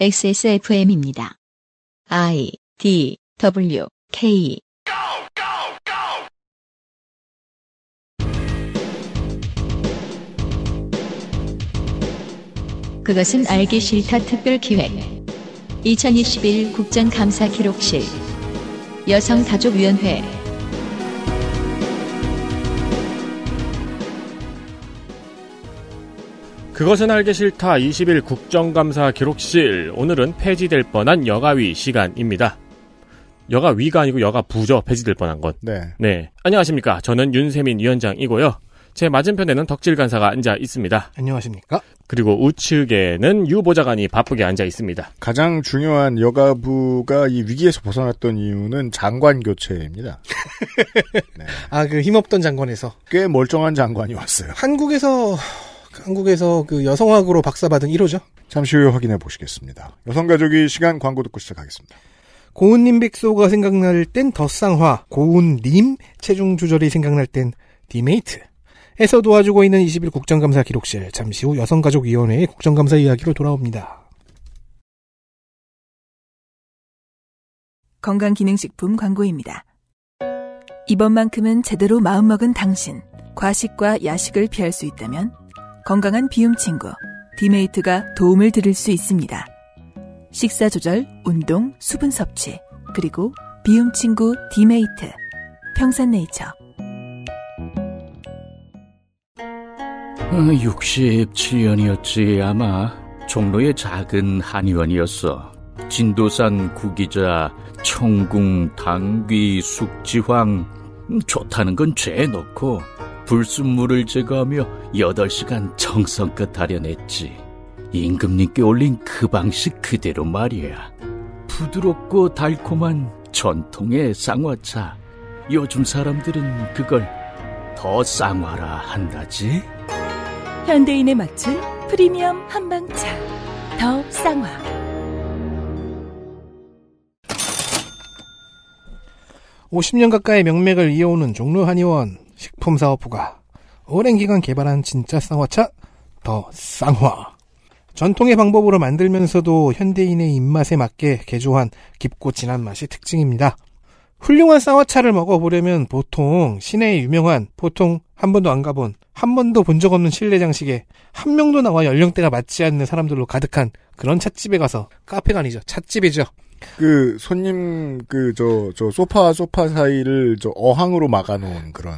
XSFM입니다. I D W K 그것은 알기 싫다 특별 기획 2021 국정감사 기록실 여성가족위원회 그것은 알기 싫다 20일 국정감사 기록실 오늘은 폐지될 뻔한 여가위 시간입니다. 여가위가 아니고 여가부죠 폐지될 뻔한 건. 네. 네. 안녕하십니까 저는 윤세민 위원장이고요. 제 맞은편에는 덕질 간사가 앉아 있습니다. 안녕하십니까? 그리고 우측에는 유보좌관이 바쁘게 앉아 있습니다. 가장 중요한 여가부가 이 위기에서 벗어났던 이유는 장관 교체입니다. 네. 아, 그 힘없던 장관에서. 꽤 멀쩡한 장관이 왔어요. 한국에서 한국에서 그 여성학으로 박사받은 1호죠. 잠시 후에 확인해 보시겠습니다. 여성가족이 시간 광고 듣고 시작하겠습니다. 고운님 백소가 생각날 땐 더쌍화 고운님 체중 조절이 생각날 땐 디메이트. 에서 도와주고 있는 20일 국정감사 기록실 잠시 후 여성가족위원회의 국정감사 이야기로 돌아옵니다. 건강기능식품 광고입니다. 이번만큼은 제대로 마음먹은 당신 과식과 야식을 피할 수 있다면 건강한 비움 친구 디메이트가 도움을 드릴 수 있습니다. 식사 조절, 운동, 수분 섭취, 그리고 비움 친구 디메이트 평산네이처 67년이었지 어, 아마 종로의 작은 한의원이었어. 진도산 구기자, 청궁, 당귀, 숙지황 음, 좋다는 건 죄 넣고 불순물을 제거하며 8시간 정성껏 다려냈지. 임금님께 올린 그 방식 그대로 말이야. 부드럽고 달콤한 전통의 쌍화차. 요즘 사람들은 그걸 더 쌍화라 한다지. 현대인에 맞춘 프리미엄 한방차. 더 쌍화. 5 0년 가까이 명맥을 이어오는 종로 한의원. 식품사업부가 오랜 기간 개발한 진짜 쌍화차 더 쌍화. 전통의 방법으로 만들면서도 현대인의 입맛에 맞게 개조한 깊고 진한 맛이 특징입니다. 훌륭한 쌍화차를 먹어보려면 보통 시내에 유명한 보통 한 번도 안 가본 한 번도 본 적 없는 실내 장식에 한 명도 나와 연령대가 맞지 않는 사람들로 가득한 그런 찻집에 가서 카페가 아니죠 찻집이죠. 그 손님 그 저저 저 소파 소파 사이를 저 어항으로 막아놓은 그런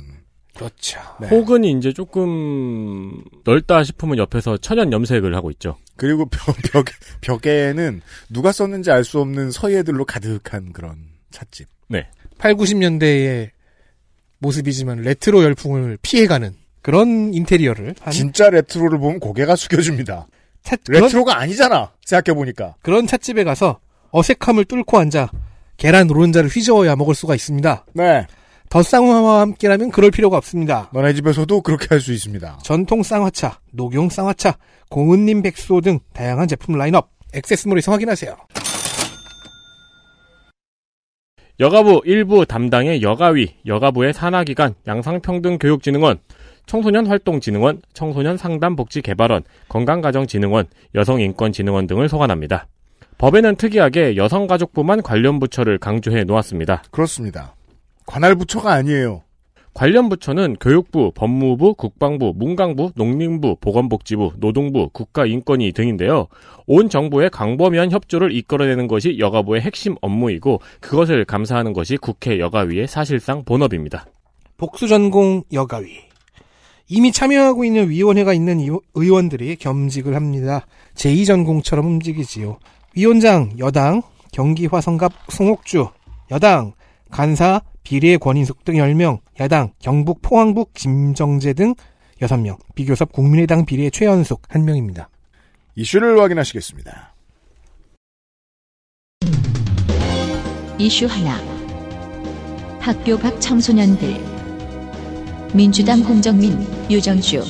그렇죠. 네. 혹은 이제 조금 넓다 싶으면 옆에서 천연 염색을 하고 있죠. 그리고 벽, 벽, 벽에는 누가 썼는지 알 수 없는 서예들로 가득한 그런 찻집. 네. 8, 90년대의 모습이지만 레트로 열풍을 피해가는 그런 인테리어를 한... 진짜 레트로를 보면 고개가 숙여줍니다. 차... 레트로가 그런... 아니잖아. 생각해보니까. 그런 찻집에 가서 어색함을 뚫고 앉아 계란 노른자를 휘저어야 먹을 수가 있습니다. 네. 더 쌍화와 함께라면 그럴 필요가 없습니다. 너네 집에서도 그렇게 할 수 있습니다. 전통 쌍화차, 녹용 쌍화차, 공은님 백수호 등 다양한 제품 라인업, 액세스몰에서 확인하세요. 여가부 일부 담당의 여가위, 여가부의 산하기관, 양상평등교육진흥원, 청소년활동진흥원, 청소년상담복지개발원, 건강가정진흥원, 여성인권진흥원 등을 소관합니다. 법에는 특이하게 여성가족부만 관련 부처를 강조해 놓았습니다. 그렇습니다. 관할 부처가 아니에요. 관련 부처는 교육부, 법무부, 국방부, 문광부, 농림부, 보건복지부, 노동부, 국가인권위 등인데요. 온 정부의 광범위한 협조를 이끌어내는 것이 여가부의 핵심 업무이고 그것을 감사하는 것이 국회 여가위의 사실상 본업입니다. 복수전공 여가위. 이미 참여하고 있는 위원회가 있는 의원들이 겸직을 합니다. 제2전공처럼 움직이지요. 위원장 여당 경기화성갑 송옥주 여당 간사, 비례 권인숙 등 10명, 야당, 경북, 포항북, 김정재 등 6명, 비교섭 국민의당 비례 최연숙 1명입니다. 이슈를 확인하시겠습니다. 이슈 하나. 학교 밖 청소년들. 민주당 공정민 유정주.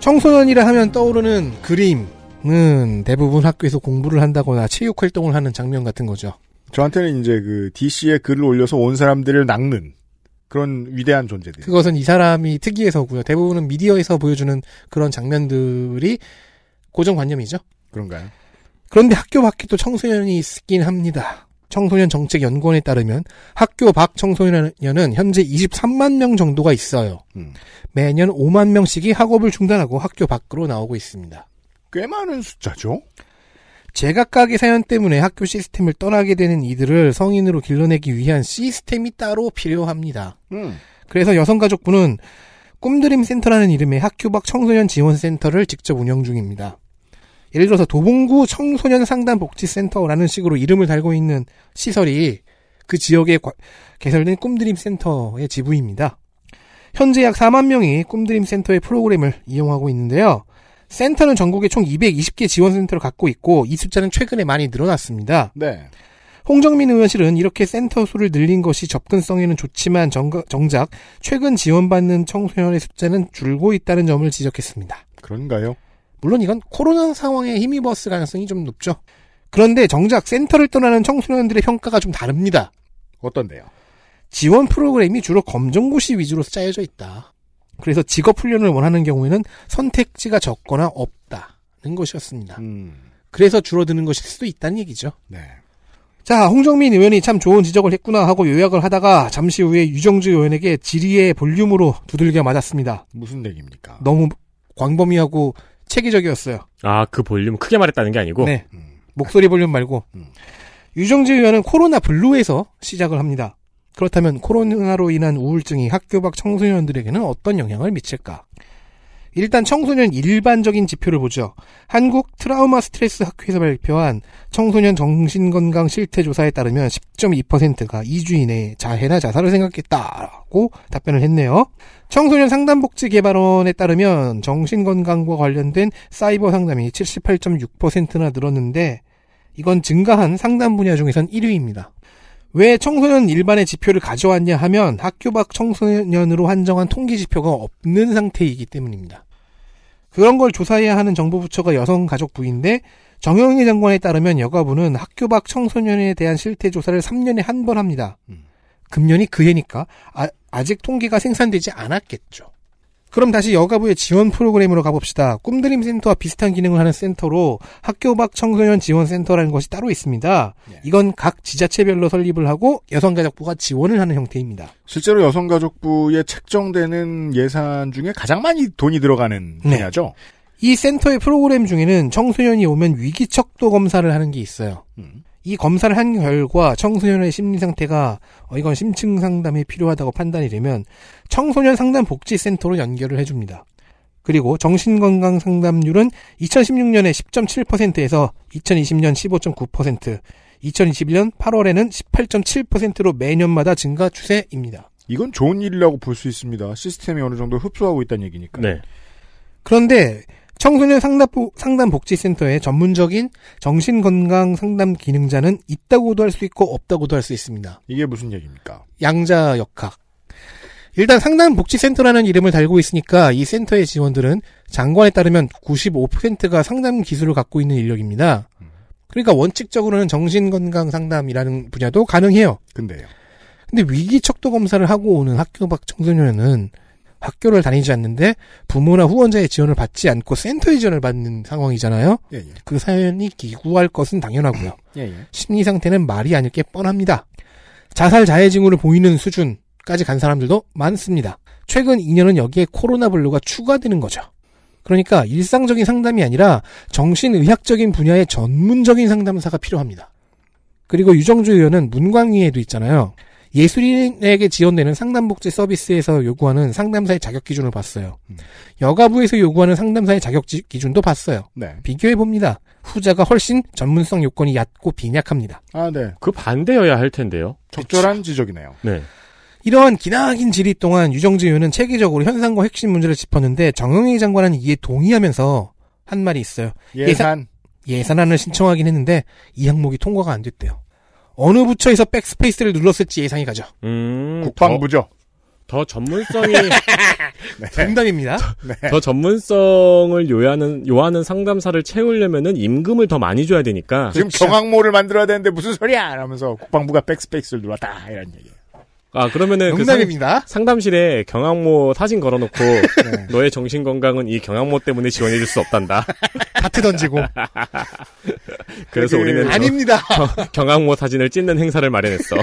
청소년이라 하면 떠오르는 그림, 는 대부분 학교에서 공부를 한다거나 체육 활동을 하는 장면 같은 거죠. 저한테는 이제 그 DC에 글을 올려서 온 사람들을 낚는 그런 위대한 존재들. 그것은 이 사람이 특이해서고요. 대부분은 미디어에서 보여주는 그런 장면들이 고정관념이죠. 그런가요? 그런데 학교 밖에 또 청소년이 있긴 합니다. 청소년 정책 연구원에 따르면 학교 밖 청소년은 현재 23만 명 정도가 있어요. 음. 매년 5만 명씩이 학업을 중단하고 학교 밖으로 나오고 있습니다. 꽤 많은 숫자죠. 제각각의 사연 때문에 학교 시스템을 떠나게 되는 이들을 성인으로 길러내기 위한 시스템이 따로 필요합니다. 음. 그래서 여성가족부는 꿈드림 센터라는 이름의 학교 밖 청소년 지원 센터를 직접 운영 중입니다. 예를 들어서 도봉구 청소년 상담 복지센터라는 식으로 이름을 달고 있는 시설이 그 지역에 개설된 꿈드림 센터의 지부입니다. 현재 약 4만 명이 꿈드림 센터의 프로그램을 이용하고 있는데요. 센터는 전국에 총 220개 지원센터를 갖고 있고 이 숫자는 최근에 많이 늘어났습니다. 네. 홍정민 의원실은 이렇게 센터 수를 늘린 것이 접근성에는 좋지만 정, 작 최근 지원받는 청소년의 숫자는 줄고 있다는 점을 지적했습니다. 그런가요? 물론 이건 코로나 상황에 힘입었을 가능성이 좀 높죠. 그런데 정작 센터를 떠나는 청소년들의 평가가 좀 다릅니다. 어떤데요? 지원 프로그램이 주로 검정고시 위주로 짜여져 있다. 그래서 직업 훈련을 원하는 경우에는 선택지가 적거나 없다는 것이었습니다. 음. 그래서 줄어드는 것일 수도 있다는 얘기죠. 네. 자, 홍정민 의원이 참 좋은 지적을 했구나 하고 요약을 하다가 잠시 후에 유정주 의원에게 지리의 볼륨으로 두들겨 맞았습니다. 무슨 얘기입니까? 너무 광범위하고 체계적이었어요. 아, 그 볼륨 크게 말했다는 게 아니고? 네. 음. 목소리 볼륨 말고. 음. 유정주 의원은 코로나 블루에서 시작을 합니다. 그렇다면 코로나로 인한 우울증이 학교 밖 청소년들에게는 어떤 영향을 미칠까? 일단 청소년 일반적인 지표를 보죠. 한국 트라우마 스트레스 학회에서 발표한 청소년 정신건강 실태조사에 따르면 10.2%가 2주 이내에 자해나 자살을 생각했다고 답변을 했네요. 청소년 상담복지 개발원에 따르면 정신건강과 관련된 사이버 상담이 78.6%나 늘었는데 이건 증가한 상담 분야 중에선 1위입니다. 왜 청소년 일반의 지표를 가져왔냐 하면 학교 밖 청소년으로 한정한 통계 지표가 없는 상태이기 때문입니다. 그런 걸 조사해야 하는 정부부처가 여성가족부인데 정영희 장관에 따르면 여가부는 학교 밖 청소년에 대한 실태 조사를 3년에 한 번 합니다. 음. 금년이 그 해니까 아, 아직 통계가 생산되지 않았겠죠. 그럼 다시 여가부의 지원 프로그램으로 가봅시다. 꿈드림 센터와 비슷한 기능을 하는 센터로 학교 밖 청소년 지원 센터라는 것이 따로 있습니다. 네. 이건 각 지자체별로 설립을 하고 여성가족부가 지원을 하는 형태입니다. 실제로 여성가족부에 책정되는 예산 중에 가장 많이 돈이 들어가는 네. 분야죠. 이 센터의 프로그램 중에는 청소년이 오면 위기척도 검사를 하는 게 있어요. 음. 이 검사를 한 결과 청소년의 심리 상태가 어, 이건 심층 상담이 필요하다고 판단이 되면 청소년 상담 복지센터로 연결을 해줍니다. 그리고 정신건강 상담률은 2016년에 10.7%에서 2020년 15.9%, 2021년 8월에는 18.7%로 매년마다 증가 추세입니다. 이건 좋은 일이라고 볼 수 있습니다. 시스템이 어느 정도 흡수하고 있다는 얘기니까. 네. 그런데 청소년 상담, 상담복지센터의 전문적인 정신건강 상담 기능자는 있다고도 할 수 있고 없다고도 할 수 있습니다. 이게 무슨 얘기입니까? 양자 역학. 일단 상담복지센터라는 이름을 달고 있으니까 이 센터의 지원들은 장관에 따르면 95%가 상담 기술을 갖고 있는 인력입니다. 그러니까 원칙적으로는 정신건강 상담이라는 분야도 가능해요. 근데요. 근데 위기 척도 검사를 하고 오는 학교 밖 청소년은 학교를 다니지 않는데 부모나 후원자의 지원을 받지 않고 센터의 지원을 받는 상황이잖아요. 예, 예. 그 사연이 기구할 것은 당연하고요. 예, 예, 심리 상태는 말이 아닐 게 뻔합니다. 자살 자해 징후를 보이는 수준까지 간 사람들도 많습니다. 최근 2년은 여기에 코로나 블루가 추가되는 거죠. 그러니까 일상적인 상담이 아니라 정신의학적인 분야의 전문적인 상담사가 필요합니다. 그리고 유정주 의원은 문광위에도 있잖아요. 예술인에게 지원되는 상담복지 서비스에서 요구하는 상담사의 자격 기준을 봤어요. 음. 여가부에서 요구하는 상담사의 자격 기준도 봤어요. 네. 비교해 봅니다. 후자가 훨씬 전문성 요건이 얕고 빈약합니다. 아, 네. 그 반대여야 할 텐데요. 적절한 그쵸. 지적이네요. 네. 이러한 기나긴 질의 동안 유정재 의원은 체계적으로 현상과 핵심 문제를 짚었는데 정영희 장관은 이에 동의하면서 한 말이 있어요. 예산 예산안을 신청하긴 했는데 이 항목이 통과가 안 됐대요. 어느 부처에서 백스페이스를 눌렀을지 예상이 가죠. 음, 국방부죠. 더, 더 전문성이 네. 정답입니다. 네. 더 전문성을 요하는 요하는 상담사를 채우려면은 임금을 더 많이 줘야 되니까 지금 그렇 정황모를 만들어야 되는데 무슨 소리야? 라면서 국방부가 백스페이스를 눌렀다 이런 얘기. 아 그러면은 농담입니다. 그 상, 담실에 경항모 사진 걸어놓고 네. 너의 정신 건강은 이 경항모 때문에 지원해줄 수 없단다. 다트 던지고. 그래서 그, 우리는 아닙니다. 경, 항모 사진을 찢는 행사를 마련했어.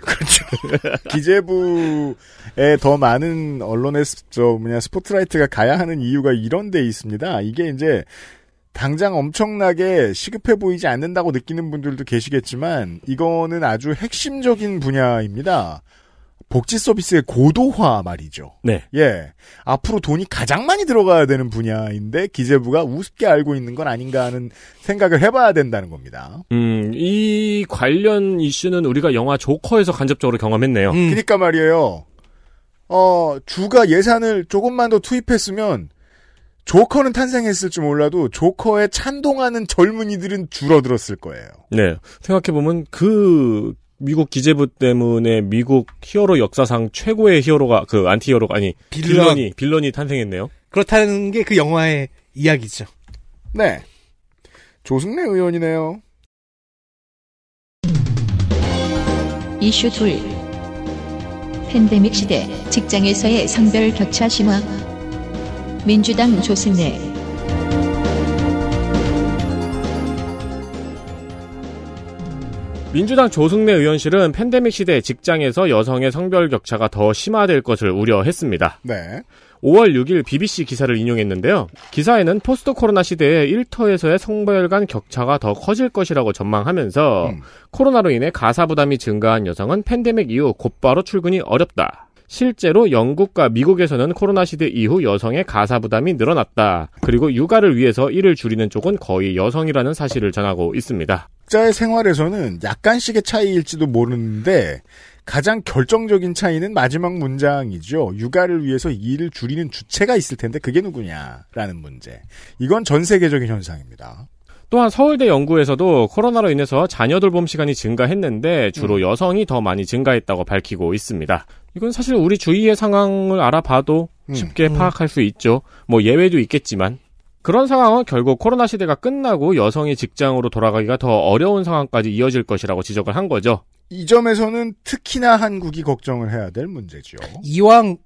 그렇죠. 기재부에 더 많은 언론의 저 뭐냐 스포트라이트가 가야 하는 이유가 이런 데 있습니다. 이게 이제 당장 엄청나게 시급해 보이지 않는다고 느끼는 분들도 계시겠지만 이거는 아주 핵심적인 분야입니다. 복지 서비스의 고도화 말이죠. 네. 예. 앞으로 돈이 가장 많이 들어가야 되는 분야인데 기재부가 우습게 알고 있는 건 아닌가 하는 생각을 해봐야 된다는 겁니다. 음, 이 관련 이슈는 우리가 영화 조커에서 간접적으로 경험했네요. 음. 그니까 말이에요. 어, 주가 예산을 조금만 더 투입했으면 조커는 탄생했을지 몰라도 조커에 찬동하는 젊은이들은 줄어들었을 거예요. 네. 생각해보면 그 미국 기재부 때문에 미국 히어로 역사상 최고의 히어로가 그 안티 히어로가 아니 빌런. 빌런이 빌런이 탄생했네요. 그렇다는 게 그 영화의 이야기죠. 네. 조승래 의원이네요. 이슈 둘 팬데믹 시대 직장에서의 성별 격차 심화 민주당 조승래 민주당 조승래 의원실은 팬데믹 시대 직장에서 여성의 성별 격차가 더 심화될 것을 우려했습니다. 네. 5월 6일 BBC 기사를 인용했는데요. 기사에는 포스트 코로나 시대에 일터에서의 성별 간 격차가 더 커질 것이라고 전망하면서 음. 코로나로 인해 가사 부담이 증가한 여성은 팬데믹 이후 곧바로 출근이 어렵다. 실제로 영국과 미국에서는 코로나 시대 이후 여성의 가사 부담이 늘어났다. 그리고 육아를 위해서 일을 줄이는 쪽은 거의 여성이라는 사실을 전하고 있습니다. 각자의 생활에서는 약간씩의 차이일지도 모르는데 가장 결정적인 차이는 마지막 문장이죠. 육아를 위해서 일을 줄이는 주체가 있을 텐데 그게 누구냐라는 문제. 이건 전 세계적인 현상입니다. 또한 서울대 연구에서도 코로나로 인해서 자녀 돌봄 시간이 증가했는데 주로 음. 여성이 더 많이 증가했다고 밝히고 있습니다. 이건 사실 우리 주위의 상황을 알아봐도 음. 쉽게 음. 파악할 수 있죠. 뭐 예외도 있겠지만 그런 상황은 결국 코로나 시대가 끝나고 여성이 직장으로 돌아가기가 더 어려운 상황까지 이어질 것이라고 지적을 한 거죠. 이 점에서는 특히나 한국이 걱정을 해야 될 문제죠. 이왕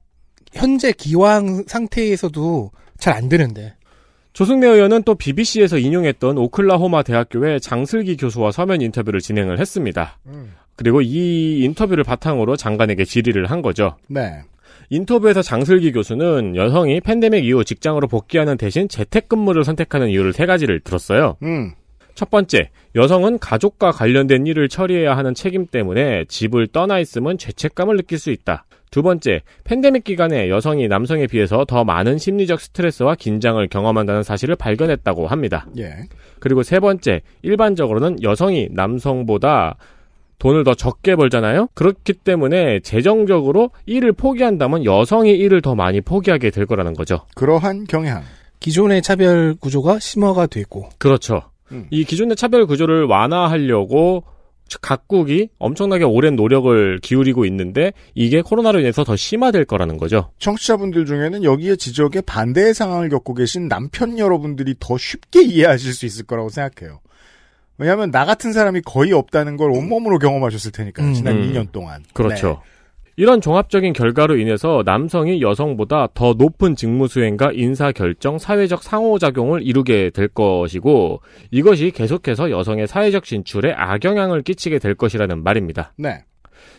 현재 기왕 상태에서도 잘 안 되는데. 조승매 의원은 또 BBC에서 인용했던 오클라호마 대학교의 장슬기 교수와 서면 인터뷰를 진행을 했습니다. 음. 그리고 이 인터뷰를 바탕으로 장관에게 질의를 한 거죠. 네. 인터뷰에서 장슬기 교수는 여성이 팬데믹 이후 직장으로 복귀하는 대신 재택근무를 선택하는 이유를 세 가지를 들었어요. 음. 첫 번째, 여성은 가족과 관련된 일을 처리해야 하는 책임 때문에 집을 떠나 있으면 죄책감을 느낄 수 있다. 두 번째, 팬데믹 기간에 여성이 남성에 비해서 더 많은 심리적 스트레스와 긴장을 경험한다는 사실을 발견했다고 합니다. 예. 그리고 세 번째, 일반적으로는 여성이 남성보다 돈을 더 적게 벌잖아요. 그렇기 때문에 재정적으로 일을 포기한다면 여성이 일을 더 많이 포기하게 될 거라는 거죠. 그러한 경향. 기존의 차별 구조가 심화가 되고. 그렇죠. 음. 이 기존의 차별 구조를 완화하려고 각국이 엄청나게 오랜 노력을 기울이고 있는데 이게 코로나로 인해서 더 심화될 거라는 거죠. 청취자분들 중에는 여기에 지적에 반대의 상황을 겪고 계신 남편 여러분들이 더 쉽게 이해하실 수 있을 거라고 생각해요. 왜냐하면 나 같은 사람이 거의 없다는 걸 음. 온몸으로 경험하셨을 테니까 음. 지난 음. 2년 동안. 그렇죠. 네. 이런 종합적인 결과로 인해서 남성이 여성보다 더 높은 직무 수행과 인사 결정, 사회적 상호작용을 이루게 될 것이고 이것이 계속해서 여성의 사회적 진출에 악영향을 끼치게 될 것이라는 말입니다. 네.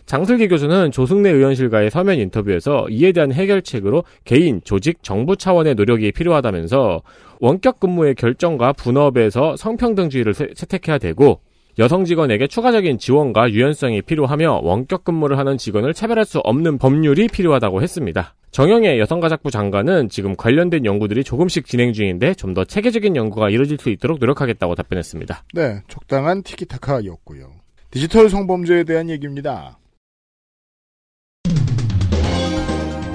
장슬기 교수는 조승래 의원실과의 서면 인터뷰에서 이에 대한 해결책으로 개인, 조직, 정부 차원의 노력이 필요하다면서 원격 근무의 결정과 분업에서 성평등주의를 채택해야 되고 여성 직원에게 추가적인 지원과 유연성이 필요하며 원격 근무를 하는 직원을 차별할 수 없는 법률이 필요하다고 했습니다. 정영의여성가족부 장관은 지금 관련된 연구들이 조금씩 진행 중인데 좀 더 체계적인 연구가 이뤄질 수 있도록 노력하겠다고 답변했습니다. 네, 적당한 티키타카였고요. 디지털 성범죄에 대한 얘기입니다.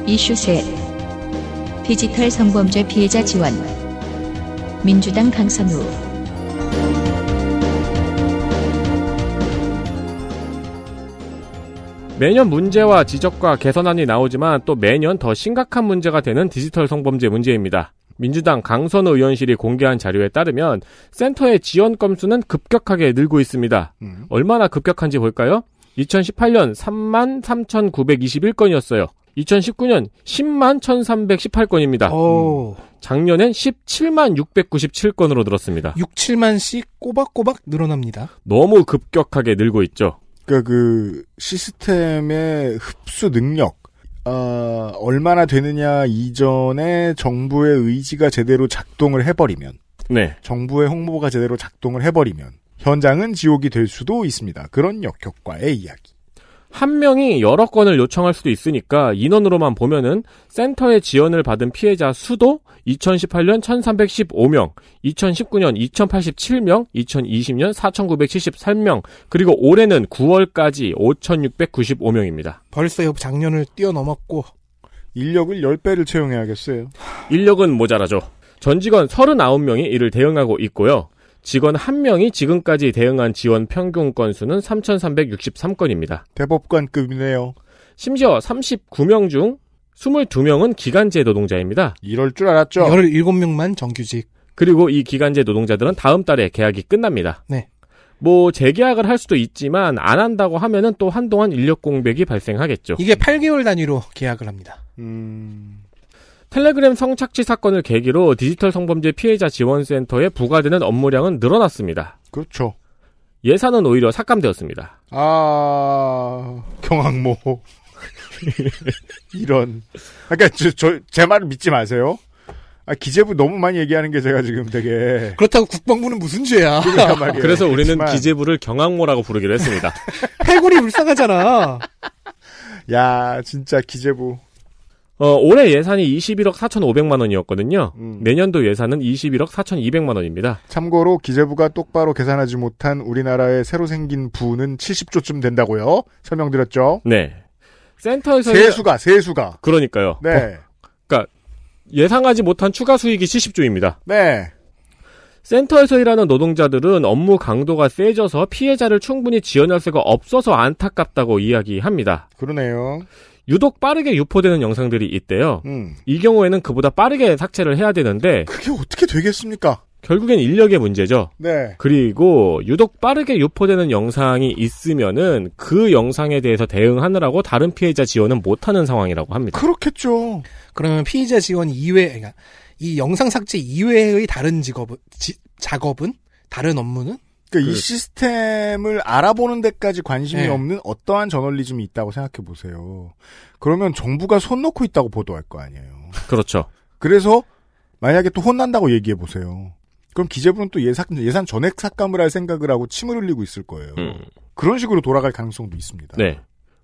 이슈 3. 디지털 성범죄 피해자 지원 민주당 강선우 매년 문제와 지적과 개선안이 나오지만 또 매년 더 심각한 문제가 되는 디지털 성범죄 문제입니다. 민주당 강선우 의원실이 공개한 자료에 따르면 센터의 지원 건수는 급격하게 늘고 있습니다. 음. 얼마나 급격한지 볼까요? 2018년 3만 3,921건이었어요. 2019년 10만 1,318건입니다. 오. 작년엔 17만 697건으로 늘었습니다. 6, 7만씩 꼬박꼬박 늘어납니다. 너무 급격하게 늘고 있죠. 그러니까 그 시스템의 흡수 능력, 어, 얼마나 되느냐 이전에 정부의 의지가 제대로 작동을 해버리면, 네. 정부의 홍보가 제대로 작동을 해버리면 현장은 지옥이 될 수도 있습니다. 그런 역효과의 이야기. 한 명이 여러 건을 요청할 수도 있으니까 인원으로만 보면은 센터의 지원을 받은 피해자 수도 2018년 1315명, 2019년 2087명, 2020년 4973명, 그리고 올해는 9월까지 5695명입니다. 벌써 작년을 뛰어넘었고 인력을 10배를 채용해야겠어요. 인력은 모자라죠. 전 직원 39명이 이를 대응하고 있고요. 직원 한명이 지금까지 대응한 지원 평균 건수는 3,363건입니다. 대법관급이네요. 심지어 39명 중 22명은 기간제 노동자입니다. 이럴 줄 알았죠. 17명만 정규직. 그리고 이 기간제 노동자들은 다음 달에 계약이 끝납니다. 네. 뭐 재계약을 할 수도 있지만 안 한다고 하면은 또 한동안 인력 공백이 발생하겠죠. 이게 8개월 단위로 계약을 합니다. 음. 텔레그램 성착취 사건을 계기로 디지털 성범죄 피해자 지원센터에 부과되는 업무량은 늘어났습니다. 그렇죠. 예산은 오히려 삭감되었습니다. 아, 경악모. 이런. 그러니까 저, 저, 제 말을 믿지 마세요. 아, 기재부 너무 많이 얘기하는 게 제가 지금 되게. 그렇다고 국방부는 무슨 죄야. 그러니까 그래서 우리는 그지만 기재부를 경악모라고 부르기로 했습니다. 해골이 불쌍하잖아. 야, 진짜 기재부. 어, 올해 예산이 21억 4,500만 원이었거든요. 음. 내년도 예산은 21억 4,200만 원입니다. 참고로 기재부가 똑바로 계산하지 못한 우리나라의 새로 생긴 부는 70조쯤 된다고요. 설명드렸죠. 네. 센터에서 세수가 세수가 그러니까요. 네. 어, 그러니까 예상하지 못한 추가 수익이 70조입니다. 네. 센터에서 일하는 노동자들은 업무 강도가 세져서 피해자를 충분히 지원할 수가 없어서 안타깝다고 이야기합니다. 그러네요. 유독 빠르게 유포되는 영상들이 있대요. 음. 이 경우에는 그보다 빠르게 삭제를 해야 되는데 그게 어떻게 되겠습니까? 결국엔 인력의 문제죠. 네. 그리고 유독 빠르게 유포되는 영상이 있으면은 그 영상에 대해서 대응하느라고 다른 피해자 지원은 못하는 상황이라고 합니다. 그렇겠죠. 그러면 피해자 지원 이외, 그러니까 이 영상 삭제 이외의 다른 직업, 지, 작업은 다른 업무는 그러니까 그, 이 시스템을 알아보는 데까지 관심이 네. 없는 어떠한 저널리즘이 있다고 생각해 보세요. 그러면 정부가 손 놓고 있다고 보도할 거 아니에요. 그렇죠. 그래서 만약에 또 혼난다고 얘기해 보세요. 그럼 기재부는 또 예산, 예산 전액 삭감을 할 생각을 하고 침을 흘리고 있을 거예요. 음. 그런 식으로 돌아갈 가능성도 있습니다. 네.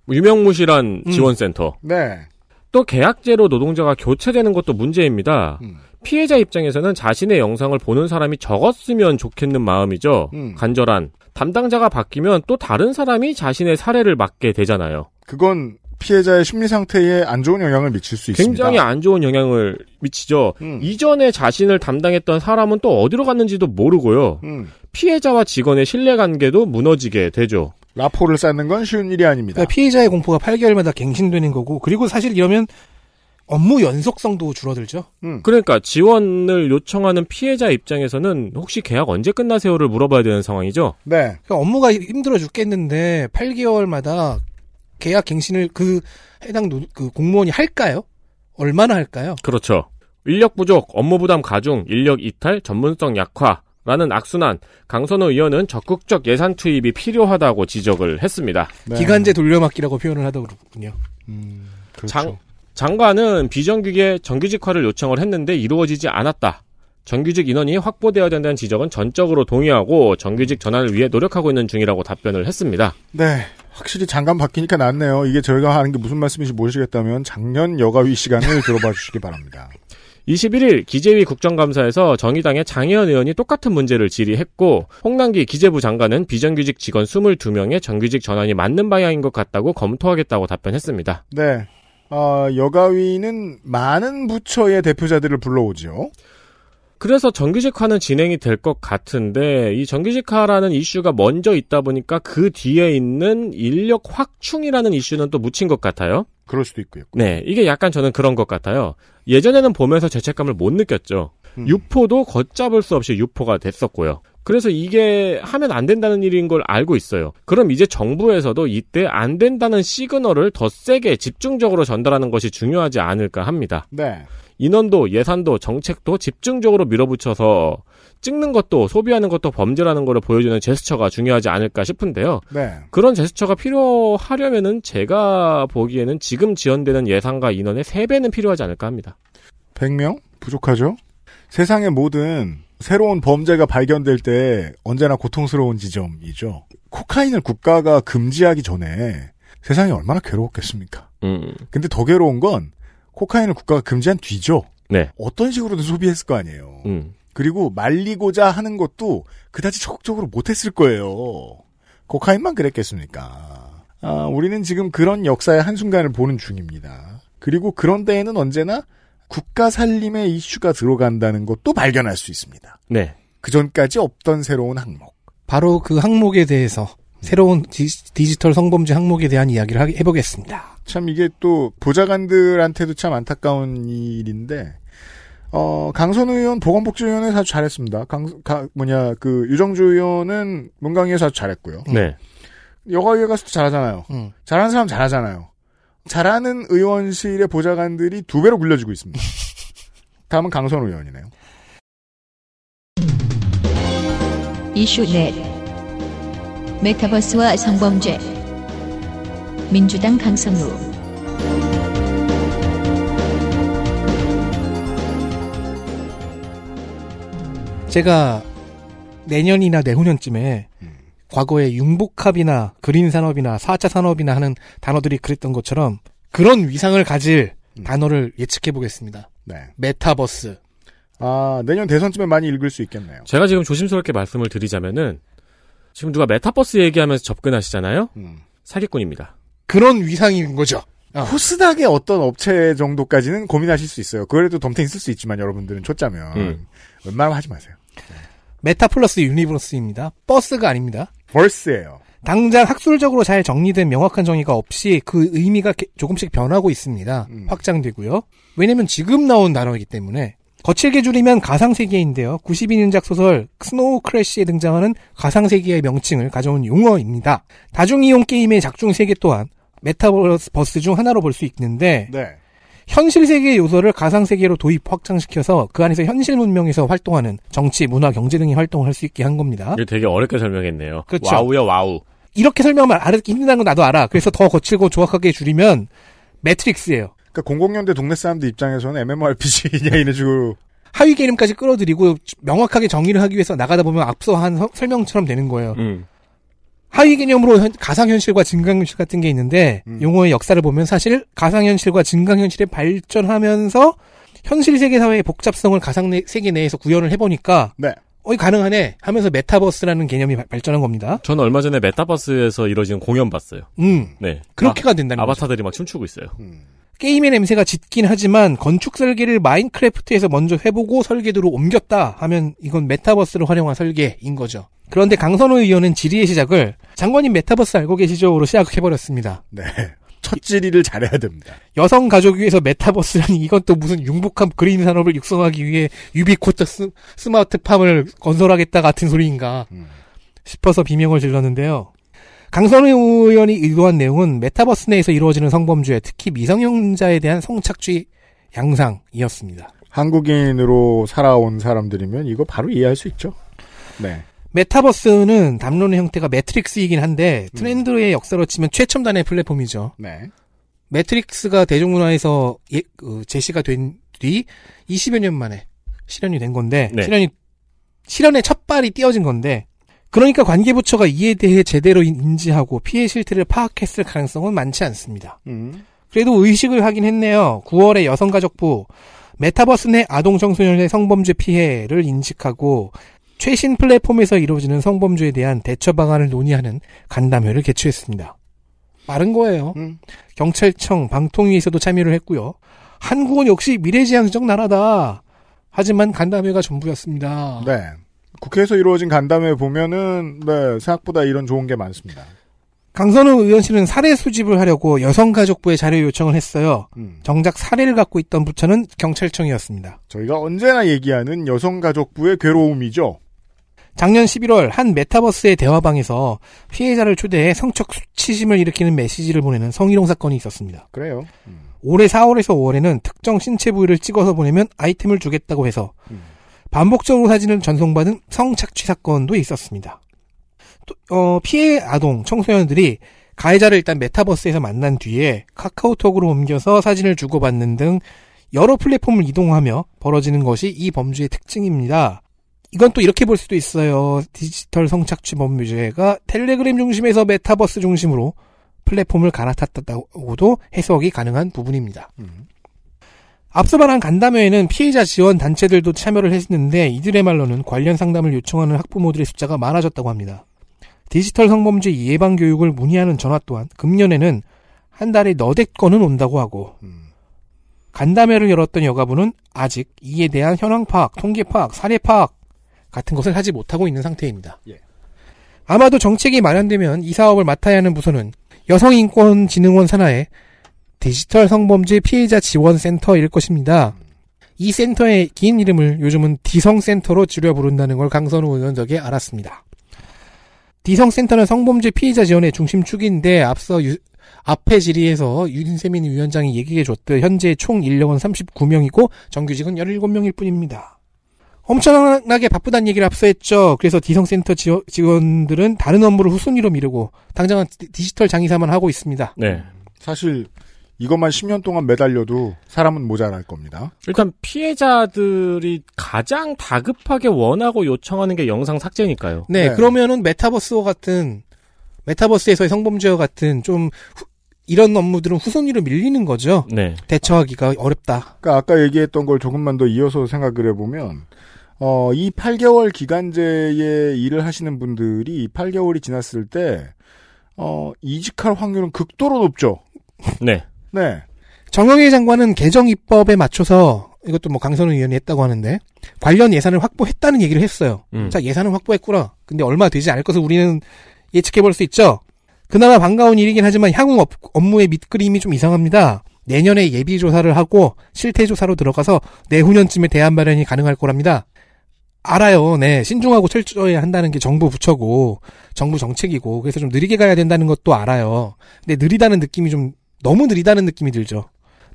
뭐 유명무실한 음. 지원센터. 네. 또 계약제로 노동자가 교체되는 것도 문제입니다. 음. 피해자 입장에서는 자신의 영상을 보는 사람이 적었으면 좋겠는 마음이죠. 음. 간절한. 담당자가 바뀌면 또 다른 사람이 자신의 사례를 맡게 되잖아요. 그건 피해자의 심리 상태에 안 좋은 영향을 미칠 수 있습니다. 굉장히 안 좋은 영향을 미치죠. 음. 이전에 자신을 담당했던 사람은 또 어디로 갔는지도 모르고요. 음. 피해자와 직원의 신뢰관계도 무너지게 되죠. 라포를 쌓는 건 쉬운 일이 아닙니다. 그러니까 피해자의 공포가 8개월마다 갱신되는 거고 그리고 사실 이러면 업무 연속성도 줄어들죠. 음. 그러니까 지원을 요청하는 피해자 입장에서는 혹시 계약 언제 끝나세요를 물어봐야 되는 상황이죠. 네. 그러니까 업무가 힘들어 죽겠는데 8개월마다 계약 갱신을 그 해당 노, 그 공무원이 할까요? 얼마나 할까요? 그렇죠. 인력 부족, 업무 부담 가중, 인력 이탈, 전문성 약화. 라는 악순환, 강선호 의원은 적극적 예산 투입이 필요하다고 지적을 했습니다. 네. 기간제 돌려막기라고 표현을 하더군요 음, 그렇죠. 장, 장관은 비정규계 정규직화를 요청을 했는데 이루어지지 않았다. 정규직 인원이 확보되어야 된다는 지적은 전적으로 동의하고 정규직 전환을 위해 노력하고 있는 중이라고 답변을 했습니다. 네. 확실히 잠깐 바뀌니까 낫네요. 이게 저희가 하는 게 무슨 말씀인지 모르시겠다면 작년 여가위 시간을 들어봐 주시기 바랍니다. 21일 기재위 국정감사에서 정의당의 장혜연 의원이 똑같은 문제를 질의했고 홍남기 기재부 장관은 비정규직 직원 22명의 정규직 전환이 맞는 방향인 것 같다고 검토하겠다고 답변했습니다. 네. 어, 여가위는 많은 부처의 대표자들을 불러오지요. 그래서 정규직화는 진행이 될 것 같은데 이 정규직화라는 이슈가 먼저 있다 보니까 그 뒤에 있는 인력 확충이라는 이슈는 또 묻힌 것 같아요. 그럴 수도 있고요. 네, 이게 약간 저는 그런 것 같아요. 예전에는 보면서 죄책감을 못 느꼈죠. 음. 유포도 걷잡을 수 없이 유포가 됐었고요. 그래서 이게 하면 안 된다는 일인 걸 알고 있어요. 그럼 이제 정부에서도 이때 안 된다는 시그널을 더 세게 집중적으로 전달하는 것이 중요하지 않을까 합니다. 네. 인원도 예산도 정책도 집중적으로 밀어붙여서 찍는 것도 소비하는 것도 범죄라는 것을 보여주는 제스처가 중요하지 않을까 싶은데요. 네. 그런 제스처가 필요하려면은 제가 보기에는 지금 지연되는 예산과 인원의 3배는 필요하지 않을까 합니다. 100명? 부족하죠? 세상의 모든 새로운 범죄가 발견될 때 언제나 고통스러운 지점이죠. 코카인을 국가가 금지하기 전에 세상이 얼마나 괴로웠겠습니까? 음. 근데 더 괴로운 건 코카인을 국가가 금지한 뒤죠. 네. 어떤 식으로든 소비했을 거 아니에요. 음. 그리고 말리고자 하는 것도 그다지 적극적으로 못했을 거예요. 코카인만 그랬겠습니까? 아, 우리는 지금 그런 역사의 한순간을 보는 중입니다. 그리고 그런 때에는 언제나 국가 살림의 이슈가 들어간다는 것도 발견할 수 있습니다. 네. 그 전까지 없던 새로운 항목. 바로 그 항목에 대해서 음. 새로운 디지, 털 성범죄 항목에 대한 이야기를 해보겠습니다. 참 이게 또 보좌관들한테도 참 안타까운 일인데 어, 강선우 의원 보건복지위원회 아주 잘했습니다. 강, 가, 뭐냐, 그, 유정주 의원은 문광위에서 아주 잘했고요. 네. 여가위에 가서도 잘하잖아요. 음. 잘하는 사람 잘하잖아요. 잘하는 의원실의 보좌관들이 두 배로 굴려주고 있습니다. 다음은 강선 의원이네요. 이슈 넷 메타버스와 성범죄 민주당 강선우 제가 내년이나 내후년쯤에 과거에 융복합이나 그린 산업이나 4차 산업이나 하는 단어들이 그랬던 것처럼 그런 위상을 가질 음. 단어를 예측해 보겠습니다. 네. 메타버스. 아, 내년 대선쯤에 많이 읽을 수 있겠네요. 제가 지금 조심스럽게 말씀을 드리자면은 지금 누가 메타버스 얘기하면서 접근하시잖아요? 음. 사기꾼입니다. 그런 위상인 거죠. 어. 코스닥의 어떤 업체 정도까지는 고민하실 수 있어요. 그래도 덤탱이 쓸 수 있지만 여러분들은 초짜면 음. 웬만하면 하지 마세요. 메타플러스 유니버스입니다. 버스가 아닙니다. 벌스예요. 당장 학술적으로 잘 정리된 명확한 정의가 없이 그 의미가 조금씩 변하고 있습니다. 음. 확장되고요. 왜냐면 지금 나온 단어이기 때문에 거칠게 줄이면 가상세계인데요. 92년작 소설 스노우 크래쉬에 등장하는 가상세계의 명칭을 가져온 용어입니다. 다중이용 게임의 작중 세계 또한 메타버스 중 하나로 볼 수 있는데 네. 현실 세계의 요소를 가상 세계로 도입 확장시켜서 그 안에서 현실 문명에서 활동하는 정치, 문화, 경제 등이 활동을 할 수 있게 한 겁니다. 이거 되게 어렵게 설명했네요. 그렇죠. 와우야 와우. 이렇게 설명하면 알아듣기 힘든다는 건 나도 알아. 그래서 더 거칠고 조악하게 줄이면 매트릭스예요. 그러니까 00년대 동네 사람들 입장에서는 MMORPG냐 이런 식으로 하위 개념까지 끌어들이고 명확하게 정의를 하기 위해서 나가다 보면 앞서 한 설명처럼 되는 거예요. 음. 하위 개념으로 가상현실과 증강현실 같은 게 있는데 음. 용어의 역사를 보면 사실 가상현실과 증강현실이 발전하면서 현실 세계 사회의 복잡성을 가상 세계 내에서 구현을 해보니까 네. 어이 가능하네 하면서 메타버스라는 개념이 발전한 겁니다. 저는 얼마 전에 메타버스에서 이루어진 공연 봤어요. 음, 네, 그렇게가 아, 된다는 아, 아바타들이 막 춤추고 있어요. 음. 게임의 냄새가 짙긴 하지만 건축 설계를 마인크래프트에서 먼저 해보고 설계도로 옮겼다 하면 이건 메타버스를 활용한 설계인 거죠. 그런데 강선호 의원은 질의의 시작을 장관님 메타버스 알고 계시죠?로 시작해버렸습니다. 네. 첫 질의를 잘해야 됩니다. 여성 가족 위에서 메타버스라니 이건 또 무슨 융복합 그린 산업을 육성하기 위해 유비코트 스마트팜을 건설하겠다 같은 소리인가 음. 싶어서 비명을 질렀는데요. 강선우 의원이 의도한 내용은 메타버스 내에서 이루어지는 성범죄, 특히 미성년자에 대한 성착취 양상이었습니다. 한국인으로 살아온 사람들이면 이거 바로 이해할 수 있죠. 네. 메타버스는 담론의 형태가 매트릭스이긴 한데 음. 트렌드의 역사로 치면 최첨단의 플랫폼이죠. 네. 매트릭스가 대중문화에서 예, 그 제시가 된 뒤 20여 년 만에 실현이 된 건데 네. 실현이 실현의 첫 발이 띄어진 건데 그러니까 관계부처가 이에 대해 제대로 인지하고 피해 실태를 파악했을 가능성은 많지 않습니다. 음. 그래도 의식을 하긴 했네요. 9월에 여성가족부 메타버스 내 아동 청소년의 성범죄 피해를 인식하고 최신 플랫폼에서 이루어지는 성범죄에 대한 대처 방안을 논의하는 간담회를 개최했습니다. 빠른 거예요. 음. 경찰청, 방통위에서도 참여를 했고요. 한국은 역시 미래지향적 나라다. 하지만 간담회가 전부였습니다. 네. 국회에서 이루어진 간담회 보면은 네, 생각보다 이런 좋은 게 많습니다. 강선우 의원실은 사례 수집을 하려고 여성가족부에 자료 요청을 했어요. 음. 정작 사례를 갖고 있던 부처는 경찰청이었습니다. 저희가 언제나 얘기하는 여성가족부의 괴로움이죠. 작년 11월 한 메타버스의 대화방에서 피해자를 초대해 성적 수치심을 일으키는 메시지를 보내는 성희롱 사건이 있었습니다. 그래요. 음. 올해 4월에서 5월에는 특정 신체 부위를 찍어서 보내면 아이템을 주겠다고 해서 음. 반복적으로 사진을 전송받은 성착취 사건도 있었습니다. 또, 어, 피해 아동, 청소년들이 가해자를 일단 메타버스에서 만난 뒤에 카카오톡으로 옮겨서 사진을 주고받는 등 여러 플랫폼을 이동하며 벌어지는 것이 이 범죄의 특징입니다. 이건 또 이렇게 볼 수도 있어요. 디지털 성착취범 유죄가 텔레그램 중심에서 메타버스 중심으로 플랫폼을 갈아탔다고도 해석이 가능한 부분입니다. 음. 앞서 말한 간담회에는 피해자 지원 단체들도 참여를 했는데 이들의 말로는 관련 상담을 요청하는 학부모들의 숫자가 많아졌다고 합니다. 디지털 성범죄 예방 교육을 문의하는 전화 또한 금년에는 한 달에 너댓 건은 온다고 하고 음. 간담회를 열었던 여가부는 아직 이에 대한 현황 파악, 통계 파악, 사례 파악 같은 것을 하지 못하고 있는 상태입니다. 예. 아마도 정책이 마련되면 이 사업을 맡아야 하는 부서는 여성인권진흥원 산하의 디지털 성범죄 피해자 지원센터일 것입니다. 이 센터의 긴 이름을 요즘은 디성센터로 줄여 부른다는 걸 강선우 의원 덕에 알았습니다. 디성센터는 성범죄 피해자 지원의 중심축인데 앞서 유, 앞에 질의에서 윤세민 위원장이 얘기해 줬듯 현재 총 인력은 39명이고 정규직은 17명일 뿐입니다. 엄청나게 바쁘다는 얘기를 앞서 했죠. 그래서 디성센터 직원들은 다른 업무를 후순위로 미루고 당장은 디지털 장의사만 하고 있습니다. 네. 사실 이것만 10년 동안 매달려도 사람은 모자랄 겁니다. 일단 피해자들이 가장 다급하게 원하고 요청하는 게 영상 삭제니까요. 네, 네. 그러면은 메타버스와 같은 메타버스에서의 성범죄와 같은 좀 후, 이런 업무들은 후손위로 밀리는 거죠. 네. 대처하기가 어렵다. 그러니까 아까 얘기했던 걸 조금만 더 이어서 생각을 해보면 어, 이 8개월 기간제에 일을 하시는 분들이 8개월이 지났을 때, 어, 이직할 확률은 극도로 높죠. 네. 네. 정영희 장관은 개정 입법에 맞춰서 이것도 뭐 강선우 의원이 했다고 하는데 관련 예산을 확보했다는 얘기를 했어요. 음. 자 예산은 확보했구나. 근데 얼마 되지 않을 것을 우리는 예측해 볼 수 있죠. 그나마 반가운 일이긴 하지만 향후 업, 업무의 밑그림이 좀 이상합니다. 내년에 예비 조사를 하고 실태 조사로 들어가서 내후년쯤에 대안 마련이 가능할 거랍니다. 알아요. 네. 신중하고 철저해야 한다는 게 정부 부처고, 정부 정책이고, 그래서 좀 느리게 가야 된다는 것도 알아요. 근데 느리다는 느낌이 좀, 너무 느리다는 느낌이 들죠.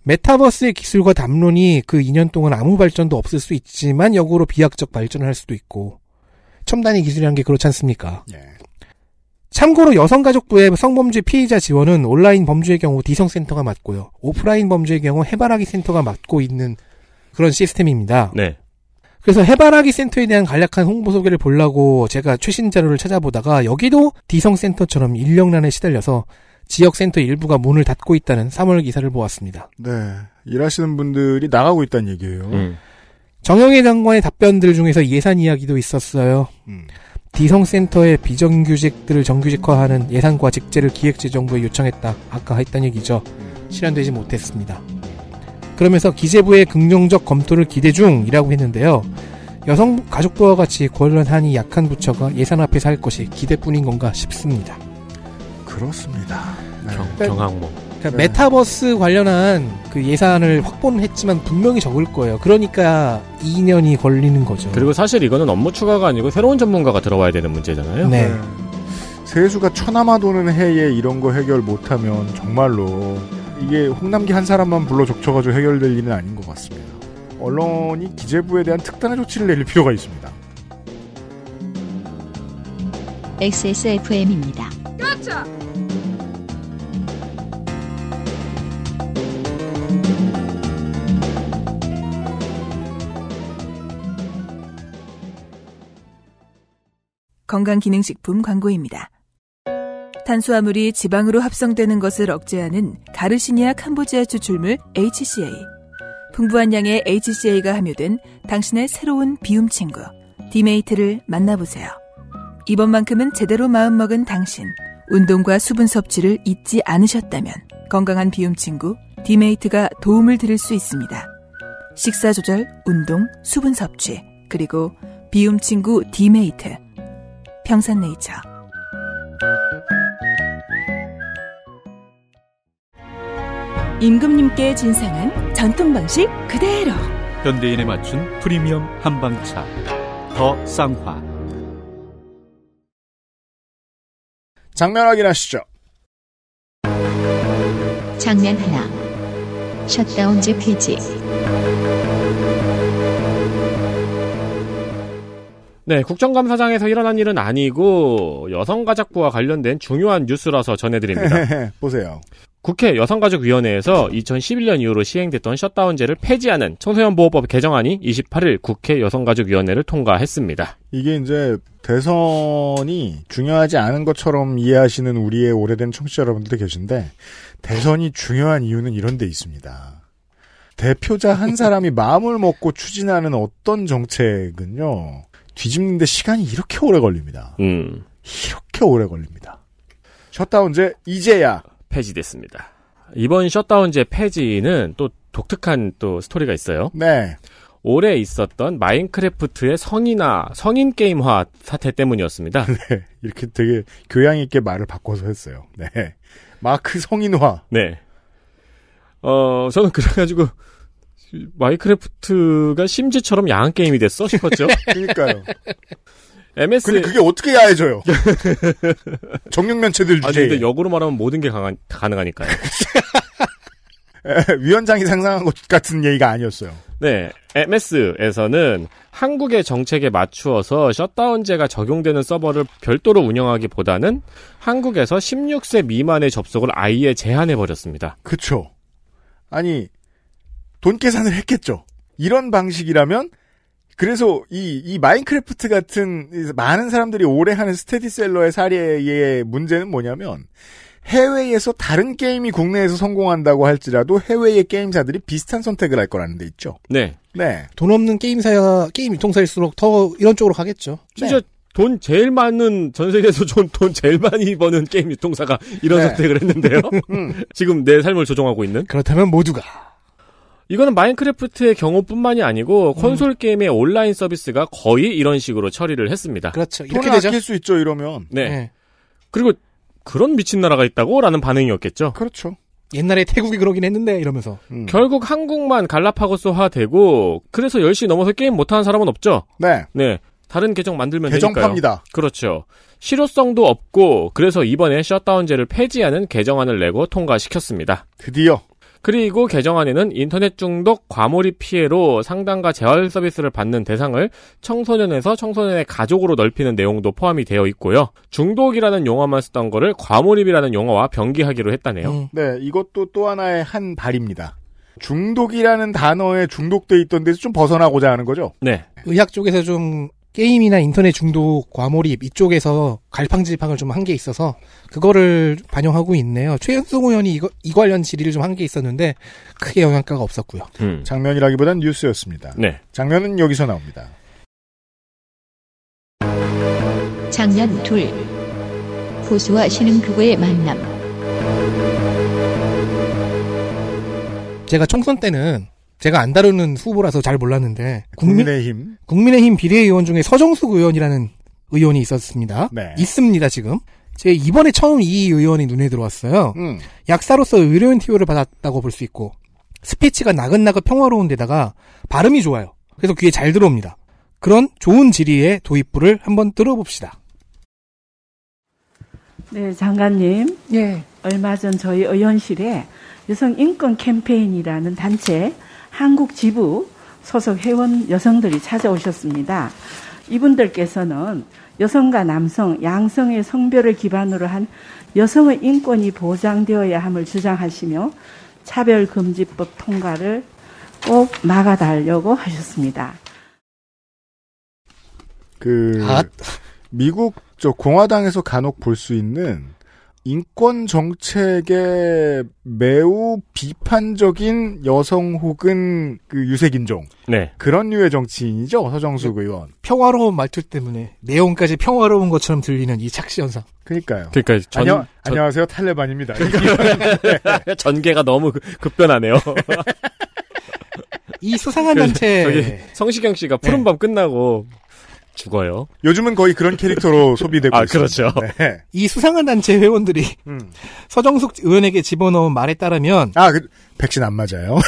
메타버스의 기술과 담론이 그 2년 동안 아무 발전도 없을 수 있지만, 역으로 비약적 발전을 할 수도 있고, 첨단의 기술이란 게 그렇지 않습니까? 네. 참고로 여성가족부의 성범죄 피해자 지원은 온라인 범죄의 경우 디성센터가 맡고요. 오프라인 범죄의 경우 해바라기 센터가 맡고 있는 그런 시스템입니다. 네. 그래서 해바라기 센터에 대한 간략한 홍보 소개를 보려고 제가 최신 자료를 찾아보다가 여기도 디성 센터처럼 인력난에 시달려서 지역 센터 일부가 문을 닫고 있다는 3월 기사를 보았습니다. 네. 일하시는 분들이 나가고 있다는 얘기예요. 음. 정영애 장관의 답변들 중에서 예산 이야기도 있었어요. 음. 디성센터의 비정규직들을 정규직화하는 예산과 직제를 기획재정부에 요청했다. 아까 했던 얘기죠. 음. 실현되지 못했습니다. 그러면서 기재부의 긍정적 검토를 기대 중이라고 했는데요. 여성가족부와 같이 권한이 약한 부처가 예산 앞에살 것이 기대뿐인 건가 싶습니다. 그렇습니다. 네. 경, 그 항목 그러니까 네. 메타버스 관련한 그 예산을 확보는 했지만 분명히 적을 거예요. 그러니까 2년이 걸리는 거죠. 그리고 사실 이거는 업무 추가가 아니고 새로운 전문가가 들어와야 되는 문제잖아요. 네. 네. 세수가 천하마 도는 해에 이런 거 해결 못하면 정말로 이게 홍남기 한 사람만 불러 족쳐가지고 해결될 일은 아닌 것 같습니다. 언론이 기재부에 대한 특단의 조치를 내릴 필요가 있습니다. XSFM입니다. 그렇 건강기능식품 광고입니다. 탄수화물이 지방으로 합성되는 것을 억제하는 가르시니아 캄보지아 추출물 HCA. 풍부한 양의 HCA가 함유된 당신의 새로운 비움 친구, 디메이트를 만나보세요. 이번만큼은 제대로 마음먹은 당신, 운동과 수분 섭취를 잊지 않으셨다면 건강한 비움 친구, 디메이트가 도움을 드릴 수 있습니다. 식사 조절, 운동, 수분 섭취, 그리고 비움 친구 디메이트. 평산네이처. 임금님께 진상한 전통 방식 그대로 현대인에 맞춘 프리미엄 한방차 더 쌍화 장면 확인하시죠 장면 하나 셧다운제 페지 네, 국정감사장에서 일어난 일은 아니고 여성가족부와 관련된 중요한 뉴스라서 전해드립니다. 보세요. 국회 여성가족위원회에서 2011년 이후로 시행됐던 셧다운제를 폐지하는 청소년 보호법 개정안이 28일 국회 여성가족위원회를 통과했습니다. 이게 이제 대선이 중요하지 않은 것처럼 이해하시는 우리의 오래된 청취자 여러분들도 계신데 대선이 중요한 이유는 이런 데 있습니다. 대표자 한 사람이 마음을 먹고 추진하는 어떤 정책은요 뒤집는데 시간이 이렇게 오래 걸립니다. 음. 이렇게 오래 걸립니다. 셧다운제 이제야 폐지됐습니다. 이번 셧다운제 폐지는 또 독특한 또 스토리가 있어요. 네. 올해 있었던 마인크래프트의 성인화, 성인 게임화 사태 때문이었습니다. 네. 이렇게 되게 교양 있게 말을 바꿔서 했어요. 네. 마크 성인화. 네. 어, 저는 그래가지고, 마인크래프트가 심지처럼 야한 게임이 됐어 싶었죠. 그니까요. MS. 근데 그게 어떻게 야해져요? 정육면체들 주제. 아 근데 역으로 말하면 모든 게 강한, 가능하니까요. 위원장이 상상한 것 같은 얘기가 아니었어요. 네. MS에서는 한국의 정책에 맞추어서 셧다운제가 적용되는 서버를 별도로 운영하기보다는 한국에서 16세 미만의 접속을 아예 제한해버렸습니다. 그쵸. 아니, 돈 계산을 했겠죠. 이런 방식이라면 그래서 이, 이 마인크래프트 같은 많은 사람들이 오래 하는 스테디셀러의 사례의 문제는 뭐냐면 해외에서 다른 게임이 국내에서 성공한다고 할지라도 해외의 게임사들이 비슷한 선택을 할 거라는 데 있죠. 네. 네. 돈 없는 게임사야, 게임 유통사일수록 더 이런 쪽으로 가겠죠. 진짜 네. 돈 제일 많은 전 세계에서 돈 제일 많이 버는 게임 유통사가 이런 네. 선택을 했는데요. 음. 지금 내 삶을 조종하고 있는. 그렇다면 모두가 이거는 마인크래프트의 경우뿐만이 아니고 음. 콘솔 음. 게임의 온라인 서비스가 거의 이런 식으로 처리를 했습니다. 그렇죠. 이렇게 돈을 아낄 수 있죠. 이러면. 네. 네. 그리고 그런 미친 나라가 있다고라는 반응이었겠죠. 그렇죠. 옛날에 태국이 그러긴 했는데 이러면서 음. 결국 한국만 갈라파고스화 되고 그래서 10시 넘어서 게임 못하는 사람은 없죠. 네. 네. 다른 계정 만들면 계정파입니다. 되니까요. 그렇죠. 실효성도 없고 그래서 이번에 셧다운제를 폐지하는 개정안을 내고 통과시켰습니다. 드디어 그리고 개정안에는 인터넷 중독 과몰입 피해로 상담과 재활 서비스를 받는 대상을 청소년에서 청소년의 가족으로 넓히는 내용도 포함이 되어 있고요. 중독이라는 용어만 쓰던 거를 과몰입이라는 용어와 병기하기로 했다네요. 음. 네, 이것도 또 하나의 한 발입니다. 중독이라는 단어에 중독돼 있던 데서 좀 벗어나고자 하는 거죠. 네. 의학 쪽에서 좀 게임이나 인터넷 중독, 과몰입 이쪽에서 갈팡질팡을 좀 한 게 있어서 그거를 반영하고 있네요. 최현성 의원이 이거, 이 관련 질의를 좀 한 게 있었는데 크게 영향가가 없었고요. 음. 장면이라기보단 뉴스였습니다. 네. 장면은 여기서 나옵니다. 장면 둘보수와 신흥부부의 만남 제가 총선 때는 제가 안 다루는 후보라서 잘 몰랐는데 국민, 의힘 국민의힘 비례의원 중에 서정숙 의원이라는 의원이 있었습니다. 네. 있습니다 지금. 제 이번에 처음 이 의원이 눈에 들어왔어요. 음. 약사로서 의료인 티오를 받았다고 볼 수 있고 스피치가 나긋나긋 평화로운데다가 발음이 좋아요. 그래서 귀에 잘 들어옵니다. 그런 좋은 질의의 도입부를 한번 들어봅시다. 네, 장관님. 예. 얼마 전 저희 의원실에 여성 인권 캠페인이라는 단체 한국 지부 소속 회원 여성들이 찾아오셨습니다. 이분들께서는 여성과 남성, 양성의 성별을 기반으로 한 여성의 인권이 보장되어야 함을 주장하시며 차별금지법 통과를 꼭 막아달려고 하셨습니다. 그 미국 저 공화당에서 간혹 볼 수 있는 인권 정책에 매우 비판적인 여성 혹은 그 유색인종 네. 그런 류의 정치인이죠 서정숙 네. 의원 평화로운 말투 때문에 내용까지 평화로운 것처럼 들리는 이 착시 현상 그러니까요 그니까 전, 안녕, 전... 안녕하세요 탈레반입니다 전개가 너무 그, 급변하네요 이 수상한 단체 성시경 씨가 푸른밤 네. 끝나고 죽어요. 요즘은 거의 그런 캐릭터로 소비되고 아, 있습니다. 그렇죠. 네. 이 수상한 단체 회원들이 음. 서정숙 의원에게 집어넣은 말에 따르면 아, 그, 백신 안 맞아요.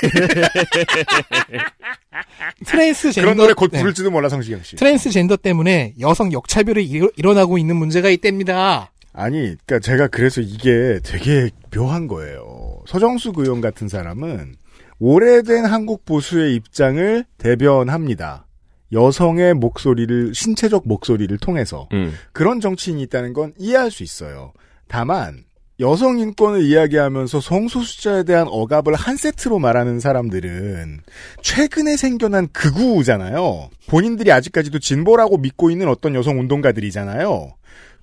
트랜스젠더 그런 노래 곧 네. 부를지도 네. 몰라 성시경 씨. 트랜스젠더 때문에 여성 역차별이 일, 일어나고 있는 문제가 있답니다. 아니, 그러니까 제가 그래서 이게 되게 묘한 거예요. 서정숙 의원 같은 사람은 오래된 한국 보수의 입장을 대변합니다. 여성의 목소리를 신체적 목소리를 통해서 음. 그런 정치인이 있다는 건 이해할 수 있어요. 다만 여성 인권을 이야기하면서 성소수자에 대한 억압을 한 세트로 말하는 사람들은 최근에 생겨난 극우잖아요. 본인들이 아직까지도 진보라고 믿고 있는 어떤 여성 운동가들이잖아요.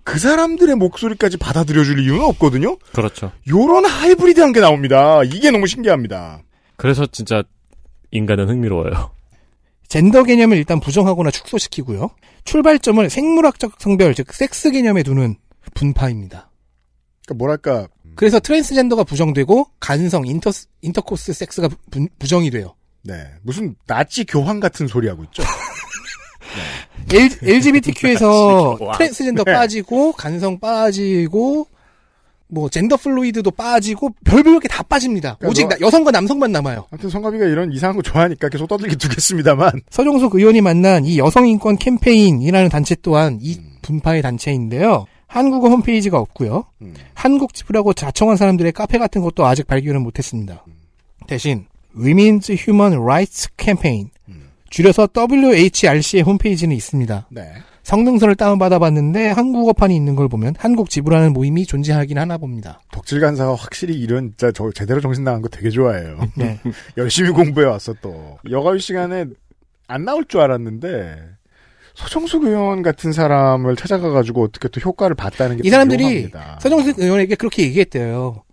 그 사람들의 목소리까지 받아들여줄 이유는 없거든요. 그렇죠. 요런 하이브리드한 게 나옵니다. 이게 너무 신기합니다. 그래서 진짜 인간은 흥미로워요. 젠더 개념을 일단 부정하거나 축소시키고요. 출발점을 생물학적 성별, 즉 섹스 개념에 두는 분파입니다. 그러니까 뭐랄까. 그래서 트랜스젠더가 부정되고 간성, 인터, 인터코스 섹스가 부, 부정이 돼요. 네. 무슨 나치 교환 같은 소리 하고 있죠. 네. LGBTQ에서 트랜스젠더 네. 빠지고 간성 빠지고 뭐 젠더 플로이드도 빠지고 별별 게다 빠집니다. 그러니까 오직 너, 여성과 남성만 남아요. 아무튼 성가비가 이런 이상한 거 좋아하니까 계속 떠들게 두겠습니다만. 서종숙 의원이 만난 이 여성인권 캠페인이라는 단체 또한 이 음. 분파의 단체인데요. 한국어 홈페이지가 없고요. 음. 한국집이라고 자청한 사람들의 카페 같은 것도 아직 발견을 못했습니다. 음. 대신 Women's Human Rights Campaign, 음. 줄여서 WHRC의 홈페이지는 있습니다. 네. 성능서를 다운받아 봤는데 한국어판이 있는 걸 보면 한국 지부라는 모임이 존재하긴 하나 봅니다. 덕질 간사가 확실히 이런 진짜 저 제대로 정신 나간 거 되게 좋아해요. 네. 열심히 공부해 왔어 또. 여가유 시간에 안 나올 줄 알았는데 서정숙 의원 같은 사람을 찾아가가지고 어떻게 또 효과를 봤다는 게 이 사람들이 훌 서정숙 의원에게 그렇게 얘기했대요.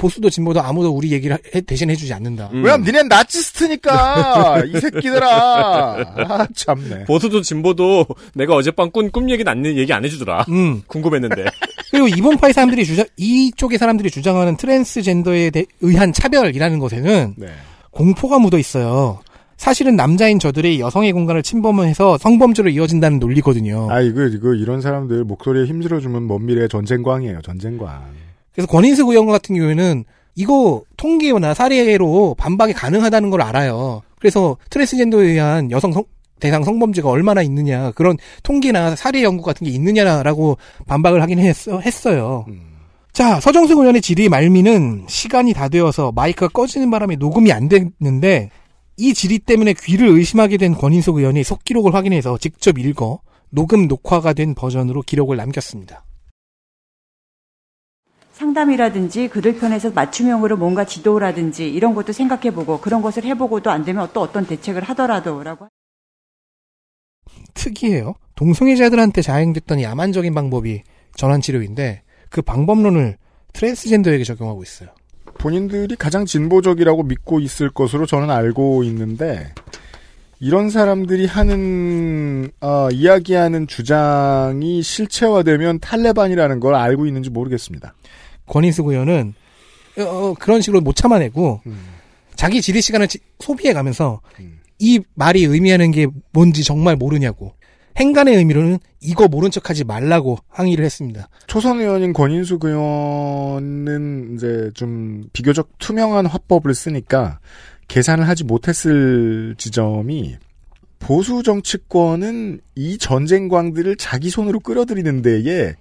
보수도 진보도 아무도 우리 얘기를 해, 대신 해주지 않는다. 음. 왜냐면 니넨 나치스트니까 네, 그렇죠. 이 새끼들아. 아 참네. 보수도 진보도 내가 어젯밤 꾼 꿈 얘기는 안 얘기 안 해주더라. 음. 궁금했는데. 그리고 이번파의 사람들이 주장 이쪽의 사람들이 주장하는 트랜스젠더에 대, 의한 차별이라는 것에는 네. 공포가 묻어 있어요. 사실은 남자인 저들의 여성의 공간을 침범해서 성범죄로 이어진다는 논리거든요. 아 이거 이거 이런 사람들 목소리에 힘 실어주면 먼 미래 전쟁광이에요. 전쟁광. 그래서 권인수 의원과 같은 경우에는 이거 통계나 사례로 반박이 가능하다는 걸 알아요. 그래서 트랜스젠더에 의한 여성 성, 대상 성범죄가 얼마나 있느냐 그런 통계나 사례 연구 같은 게 있느냐라고 반박을 하긴 했, 어요 음. 자 서정승 의원의 질의 말미는 시간이 다 되어서 마이크가 꺼지는 바람에 녹음이 안 됐는데 이 질의 때문에 귀를 의심하게 된 권인숙 의원이 속기록을 확인해서 직접 읽어 녹음 녹화가 된 버전으로 기록을 남겼습니다. 상담이라든지 그들 편에서 맞춤형으로 뭔가 지도라든지 이런 것도 생각해보고 그런 것을 해보고도 안 되면 또 어떤 대책을 하더라도라고. 특이해요. 동성애자들한테 자행됐던 야만적인 방법이 전환치료인데 그 방법론을 트랜스젠더에게 적용하고 있어요. 본인들이 가장 진보적이라고 믿고 있을 것으로 저는 알고 있는데 이런 사람들이 하는 어, 이야기하는 주장이 실체화되면 탈레반이라는 걸 알고 있는지 모르겠습니다. 권인수 의원은 어, 어, 그런 식으로 못 참아내고 음. 자기 지리 시간을 소비해 가면서 음. 이 말이 의미하는 게 뭔지 정말 모르냐고 행간의 의미로는 이거 모른 척하지 말라고 항의를 했습니다. 초선 의원인 권인숙 의원은 이제 좀 비교적 투명한 화법을 쓰니까 계산을 하지 못했을 지점이 보수 정치권은 이 전쟁광들을 자기 손으로 끌어들이는 데에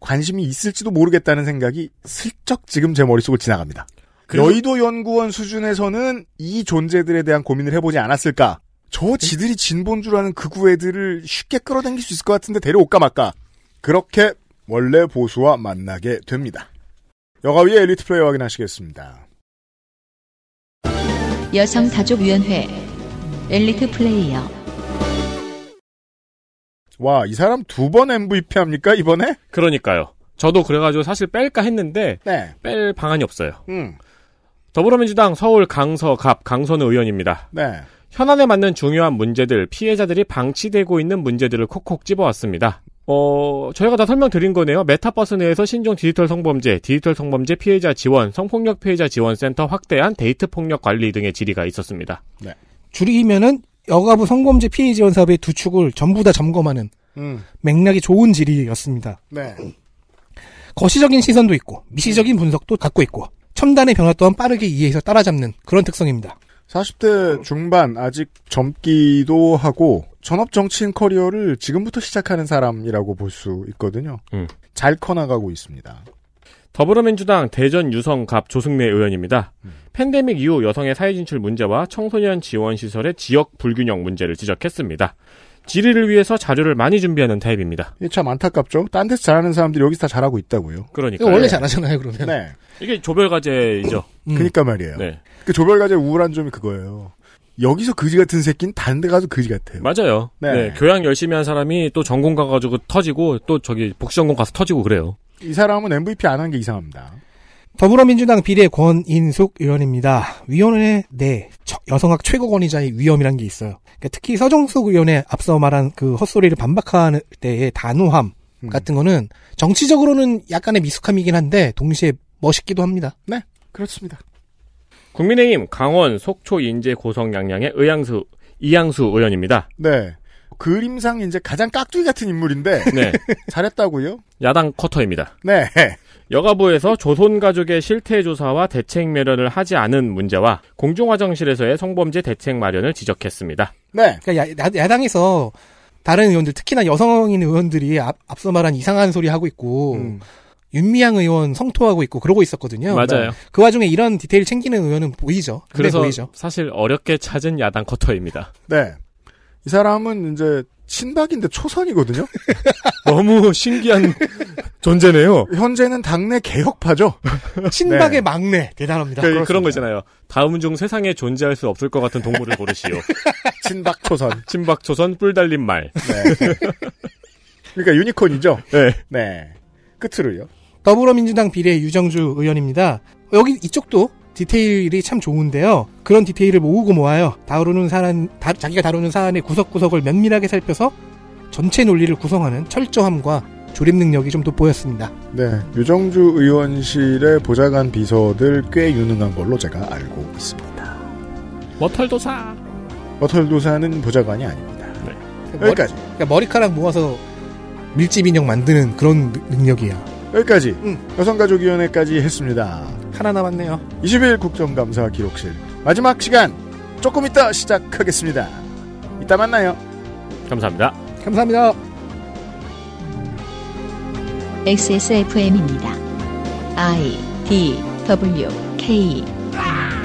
관심이 있을지도 모르겠다는 생각이 슬쩍 지금 제 머릿속을 지나갑니다. 그래서... 여의도 연구원 수준에서는 이 존재들에 대한 고민을 해보지 않았을까? 저 지들이 진본 줄 아는 극우 애들을 쉽게 끌어당길 수 있을 것 같은데 데려올까 말까? 그렇게 원래 보수와 만나게 됩니다. 여가위의 엘리트 플레이어 확인하시겠습니다. 여성가족위원회 엘리트 플레이어 와, 이 사람 두 번 MVP 합니까, 이번에? 그러니까요. 저도 그래가지고 사실 뺄까 했는데, 네. 뺄 방안이 없어요. 음. 더불어민주당 서울 강서갑 강선우 의원입니다. 네. 현안에 맞는 중요한 문제들, 피해자들이 방치되고 있는 문제들을 콕콕 집어왔습니다. 어, 저희가 다 설명드린 거네요. 메타버스 내에서 신종 디지털 성범죄, 디지털 성범죄 피해자 지원, 성폭력 피해자 지원센터 확대한 데이트 폭력 관리 등의 질의가 있었습니다. 네. 줄이면은 여가부 성범죄 피해 지원 사업의 두 축을 전부 다 점검하는 음. 맥락이 좋은 질의였습니다. 네. 거시적인 시선도 있고 미시적인 분석도 갖고 있고 첨단의 변화 또한 빠르게 이해해서 따라잡는 그런 특성입니다. 40대 중반 아직 젊기도 하고 전업 정치인 커리어를 지금부터 시작하는 사람이라고 볼 수 있거든요. 음. 잘 커나가고 있습니다. 더불어민주당 대전 유성갑 조승래 의원입니다. 음. 팬데믹 이후 여성의 사회 진출 문제와 청소년 지원 시설의 지역 불균형 문제를 지적했습니다. 지리를 위해서 자료를 많이 준비하는 타입입니다. 참 안타깝죠. 딴 데서 잘하는 사람들이 여기서 다 잘하고 있다고요. 그러니까 원래 잘하잖아요. 그러면 네. 이게 조별과제이죠. 음. 그러니까 말이에요. 네. 그 조별과제 우울한 점이 그거예요. 여기서 그지 같은 새끼는 다른 데 가서 그지 같아요. 맞아요. 네. 네. 교양 열심히 한 사람이 또 전공 가가지고 터지고 또 저기 복지전공 가서 터지고 그래요. 이 사람은 MVP 안 한 게 이상합니다. 더불어민주당 비례 권인숙 의원입니다. 위원회 내 여성학 최고 권위자의 위험이란 게 있어요. 그러니까 특히 서정숙 의원의 앞서 말한 그 헛소리를 반박하는 때의 단호함 음. 같은 거는 정치적으로는 약간의 미숙함이긴 한데 동시에 멋있기도 합니다. 네, 그렇습니다. 국민의힘 강원 속초 인제 고성 양양의 의양수 이양수 의원입니다. 네. 그림상 이제 가장 깍두기 같은 인물인데 네. 잘했다고요? 야당 커터입니다. 네. 여가부에서 조선 가족의 실태 조사와 대책 마련을 하지 않은 문제와 공중 화장실에서의 성범죄 대책 마련을 지적했습니다. 네. 그러니까 야, 당에서 다른 의원들 특히나 여성인 의원들이 앞, 앞서 말한 이상한 소리 하고 있고 음. 윤미향 의원 성토하고 있고 그러고 있었거든요. 맞아요. 그러니까 그 와중에 이런 디테일 챙기는 의원은 보이죠. 그래서 보이죠. 사실 어렵게 찾은 야당 커터입니다. 네. 이 사람은 이제 친박인데 초선이거든요. 너무 신기한 존재네요. 현재는 당내 개혁파죠. 친박의 네. 막내 대단합니다. 그, 그런 거 있잖아요. 다음 중 세상에 존재할 수 없을 것 같은 동물을 고르시오. 친박 초선. 친박 초선 뿔 달린 말. 네. 그러니까 유니콘이죠. 네. 네. 끝으로요. 더불어민주당 비례 유정주 의원입니다. 여기 이쪽도 디테일이 참 좋은데요. 그런 디테일을 모으고 모아요. 다루는 사안 자기가 다루는 사안의 구석구석을 면밀하게 살펴서 전체 논리를 구성하는 철저함과 조립 능력이 좀 돋보였습니다. 네, 유정주 의원실의 보좌관 비서들 꽤 유능한 걸로 제가 알고 있습니다. 머털도사. 머털도사는 보좌관이 아닙니다. 네. 그 여기까지. 머리, 그러니까 머리카락 모아서 밀집 인형 만드는 그런 능력이에요 여기까지. 응. 여성가족위원회까지 했습니다. 하나 남았네요. 20일 국정감사 기록실 마지막 시간 조금 이따 시작하겠습니다. 이따 만나요. 감사합니다. 감사합니다. XSFM입니다. I D W K